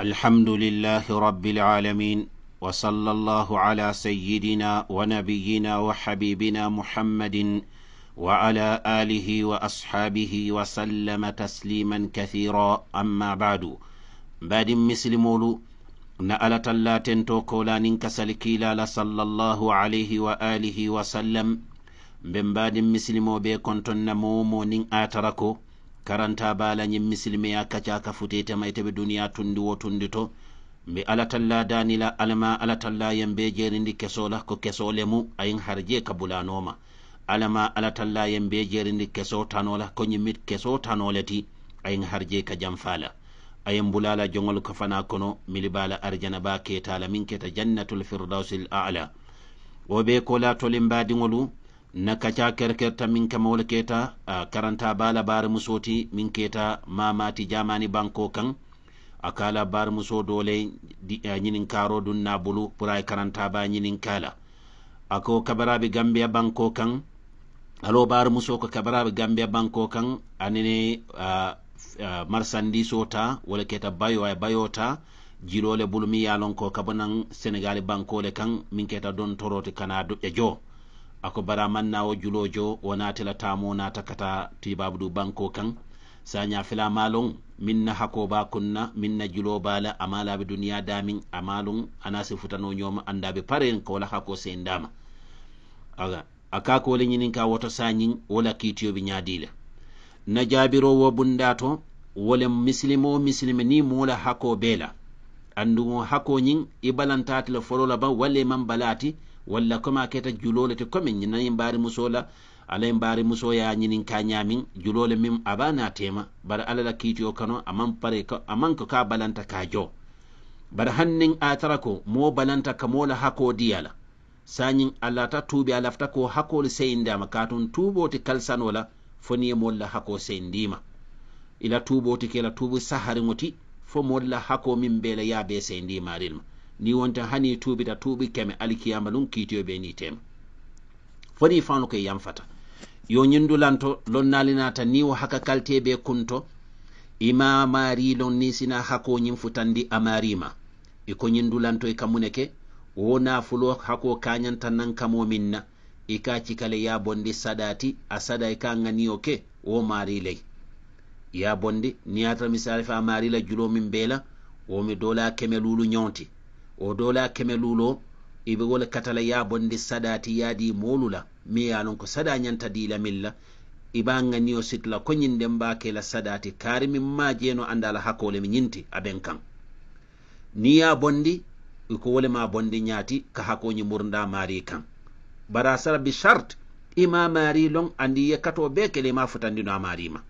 الحمد لله رب العالمين وصلى الله على سيدنا ونبينا وحبيبنا محمد وعلى آله وأصحابه وسلم تسليما كثيرا أما بعد بعد مسلمولو نألت الله تنتو كولانين كسلكيلا صلى الله عليه وآله وسلم بن بعد مسلمو بيكون تنمو نن آتركو karanta bala yin misilmeya kacaka futeta mai taɓe duniya tundi wo tundi to mbe alatalla danila alama alatalla yen be jerindi kesola ko kesole mu ayin harje ka bulanoma alama alatalla yen be jerindi keso tanola ko yimmi keso tanole ti ayin harje ka janfala ayin bulala jogol ko fana kono milibala arjana ba ketala min keta jannatul firdausil ala wo ɓe ko latolin badiŋolu nakaca kerkerta min kama wala keta a karanta bala bari musoti min keta mamati jamani banko kan a kala bari muso dole ñinin karo dun na bulu pour ay karanta ba ñinin kala ako kabaraɓe gambia banko kan alo bari muso ko kabaraɓe gambia banko kan anene uh, uh, marsandiso ta wala keta bayo ay bayo ta jilole bulu mi yalon ko kabanan sénégali le kan min keta don torote kana doƴƴa jo ako bara mannawo juloojo wonatelatamo natakata tibabu du banko kan sa ñafelamalon min na hakoba konna min na julobala ama laɓe duniya damin amalon ana si futano ñoma andaɓe paren kowala hako sendama aga aka kole ñinin ka woto sañin wola kiitiyoɓe ñadila na jabirowo bunda to wole misilimo misilime ni mola hako bela andumo hakoñin i balantatela forola ba walle man balati walla koma keta julole te komi ñina yin bari muso la ala yin bari muso ya ñinin ka julole min aba tema bara ala la kiitiyo kano aman pare aman ko ka balanta ka jo bara hannin atara ko mo balanta ka mola hako diyala ala alata tubi a lafta ko da seyindama katun la kalsanola foni mo molla hako ma. ila ke la tuubu saharin wuti fo mola hako min bela ya be ma. ni wonta hani tuuɓita tuuɓi keme alkiyama ɗum kiitoyo ɓe ni tema foni fano koye yamfata yo ñindulanto lonnali nata ni o haka kalte ɓe kunto ima mari lon ni sina hakoñin futandi amarima eko ñindulanto e kamuneke wona fulo hako kañanta nan kamo minna e ka cikale ya bondi saɗati a saɗa e ka ganiyo ke wo mari ley ya bondi niyata misali fa marila julomin bela womi dola keme lulu ñonti o dola keme luulo ibewol katala ya bonde saɗati yaadi molula mi yalon ko saɗa ñanta dila milla ibanga niyo sitla ko ñinden mbakela saɗati kaari min majeno andala hakkole mi ñinti aɓen kan niya bondi ko wolema bondi ñaati ka hakoñi murda mari kan bara sara bi chart ima mari lon andi yekkato be kele ma futandino a marima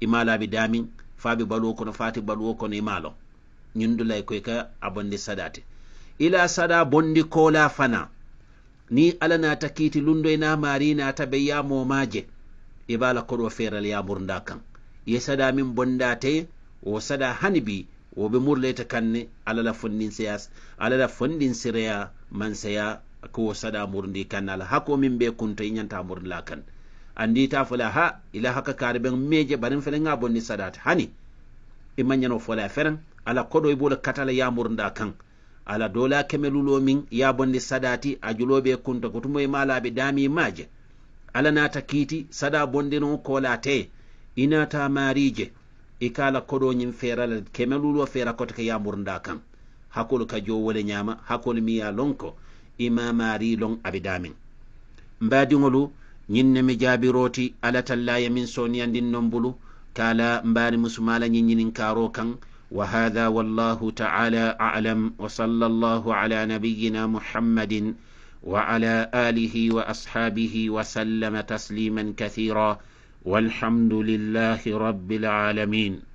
ima laabi damin faaɓe baluwo kono fati baluwo kono ima lon ñindulay koy ka a bondi saɗate ila sada bondi kola fana ni ala nata kiti lundo na mari nata be ya momaje maje ibala e koɗo feral ya murda kan ye sada min bonda te o sada hani bi wo ɓe murleta kanne alala fondin ala alala fondin sireya man seya ko sada murdi kan ala hako min be kunta i murla kan andi ta fula ha ila haka kare meje barin fele ga bonni hani imanyano e fola feran ala kodo ibula katala ya murda kan ala dola keme lulomin ya bonde sadati a juloɓe kunta kotumo e malaɓe dami maje ala nata kiiti sada bonde non kolate inata marije ikala e koɗoñin feral keme lulo fera kota ke yamburda kam hakkol ka jowole ñama hakkol miya lonko ima mari lon aɓe damin mbadiŋolu ñinne mi jaabiroti ala tallaya min soniyandin nombulu kala mbani musumala ñiñinin karo kan وهذا والله تعالى أعلم وصلى الله على نبينا محمد وعلى آله وأصحابه وسلم تسليما كثيرا والحمد لله رب العالمين